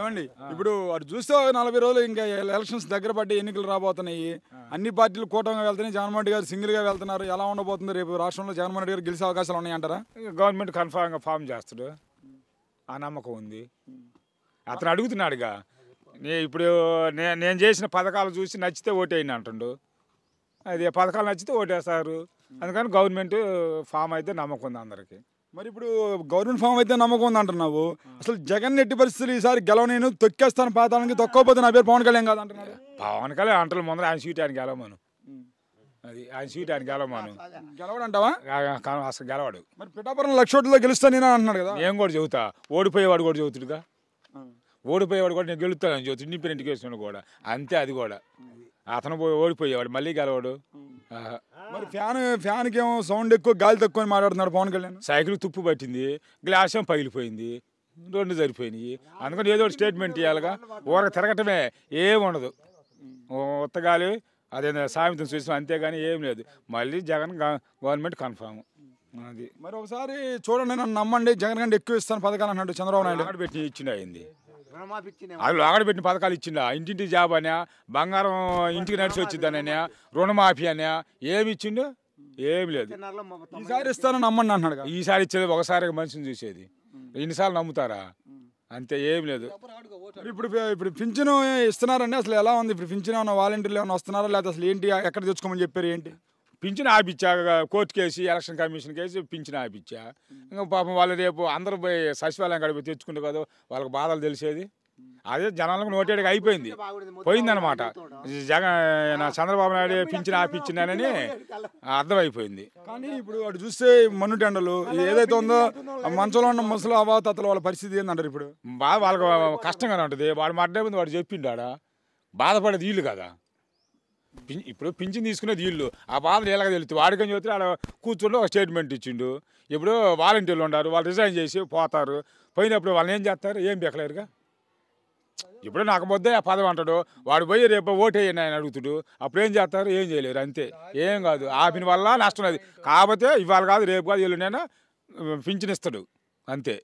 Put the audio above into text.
ఏమండి ఇప్పుడు అటు చూస్తే నలభై రోజులు ఇంకా ఎలక్షన్స్ దగ్గర పట్టి ఎన్నికలు రాబోతున్నాయి అన్ని పార్టీలు కూటమిగా వెళ్తున్నాయి జగన్మోహన్ గారు సింగిల్ గా వెళ్తున్నారు ఎలా ఉండబోతుంది రేపు రాష్ట్రంలో జగన్మోహన్ గారు గెలిచే అవకాశాలు ఉన్నాయంటారా గవర్నమెంట్ కన్ఫామ్ గా ఫామ్ చేస్తాడు ఆ నమ్మకం ఉంది అతను అడుగుతున్నాడుగా నే ఇప్పుడు నేను చేసిన పథకాలు చూసి నచ్చితే ఓటేయండి అంటుండు అది పథకాలు నచ్చితే ఓటేస్తారు అందుకని గవర్నమెంట్ ఫామ్ అయితే నమ్మకం ఉంది అందరికీ మరి ఇప్పుడు గవర్నమెంట్ ఫామ్ అయితే నమ్మకం ఉంది అంటున్నావు అసలు జగన్ ఎట్టి పరిస్థితులు ఈసారి గెలవనేను తొక్కేస్తాను పాతానికి తొక్కకపోతే నా పేరు పవన్ కళ్యాణ్ కాదు అంటున్నాడు పవన్ కళ్యాణ్ అంటలు ముందర ఆయన సీట్ ఆయన గెలవమాను అది ఆయన సీట్ ఆయన గెలవమాను గెలవడు అంటావా అసలు గెలవాడు మరి పిఠాపురం లక్ష గెలుస్తా నేను అంటున్నాడు కదా నేను కూడా చెబుతా ఓడిపోయేవాడు కూడా చదువుతుడుగా ఓడిపోయేవాడు కూడా నేను గెలుస్తానని చెబుతుంది ఇండిపెండెంట్ కేసు కూడా అంతే అది కూడా అతను ఓడిపోయేవాడు మళ్ళీ గెలవాడు మరి ఫ్యాన్ ఫ్యాన్కి ఏమో సౌండ్ ఎక్కువ గాలి తక్కువ అని మాట్లాడుతున్నాడు పవన్ కళ్యాణ్ సైకిల్ తుప్పు పట్టింది గ్లాస్ ఏం పగిలిపోయింది రెండు సరిపోయినాయి అందుకని ఏదో స్టేట్మెంట్ ఇవ్వాలిగా ఊరకు తిరగటమే ఏముండదు ఉత్తగాలి అదే సామెతం చూసాం అంతేగాని ఏం లేదు మళ్ళీ జగన్ గవర్నమెంట్ కన్ఫామ్ అది మరి ఒకసారి చూడండి నన్ను నమ్మండి జగన్ కంటే ఎక్కువ ఇస్తాను పథకాలు అన్నాడు చంద్రబాబు నాయుడు పెట్టి ఇచ్చిండు అయింది అవి లోగడ పెట్టిన పథకాలు ఇచ్చిండా ఇంటింటి జాబ్ అనే బంగారం ఇంటికి నడిచి వచ్చిందనే రుణమాఫీ అనే ఏమి ఇచ్చిండు ఏమి లేదు ఈసారి ఇస్తానని నమ్మండి అన్నాడు ఈసారి ఇచ్చేది ఒకసారి మనిషిని చూసేది ఎన్నిసార్లు నమ్ముతారా అంతే ఏమి లేదు ఇప్పుడు ఇప్పుడు పింఛను ఇస్తున్నారండి అసలు ఎలా ఉంది ఇప్పుడు పింఛను వాలంటీర్లు ఏమైనా వస్తున్నారా లేదా అసలు ఏంటి ఎక్కడ తెచ్చుకోమని చెప్పారు ఏంటి పింఛన్ ఆపిచ్చా కేసు ఎలక్షన్ కమిషన్ కేసు పింఛన్ ఆపిచ్చా ఇంకా పాపం వాళ్ళు రేపు అందరూ పోయి సచివాలయం కడిపి తెచ్చుకుంటే కదా వాళ్ళకి బాధలు తెలిసేది అదే జనాలకు నోటేడుగా అయిపోయింది పోయిందనమాట జగన్ చంద్రబాబు నాయుడు పింఛన్ ఆపించినానని అర్థమైపోయింది కానీ ఇప్పుడు అటు చూస్తే మన్నుటెండలు ఏదైతే ఉందో మంచంలో ఉన్న ముసలు అవాతతలు వాళ్ళ పరిస్థితి ఏందంటారు ఇప్పుడు బాగా వాళ్ళకి కష్టంగానే ఉంటుంది వాడు మాట్లాడేది వాడు వాడు ఆడ బాధపడేది వీళ్ళు కదా ఇప్పుడు పింఛన్ తీసుకునేది వీళ్ళు ఆ బాధలు ఎలాగ తెలుస్తుంది వాడికని చూస్తే ఆడ కూర్చుంటే ఒక స్టేట్మెంట్ ఇచ్చిండు ఇప్పుడు వాలంటీర్లు ఉన్నారు వాళ్ళు రిజైన్ చేసి పోతారు పోయినప్పుడు వాళ్ళని ఏం చేస్తారు ఏం బెక్కలేరుగా ఇప్పుడు నాకు మొద్దే ఆ పదం అంటాడు వాడు పోయి రేపు వేయండి ఆయన అడుగుతుడు అప్పుడు ఏం చేస్తారు ఏం చేయలేరు అంతే ఏం కాదు ఆపిన వల్ల నష్టం అది కాకపోతే ఇవాళ కాదు రేపు కాదు వీళ్ళు నేను ఇస్తాడు అంతే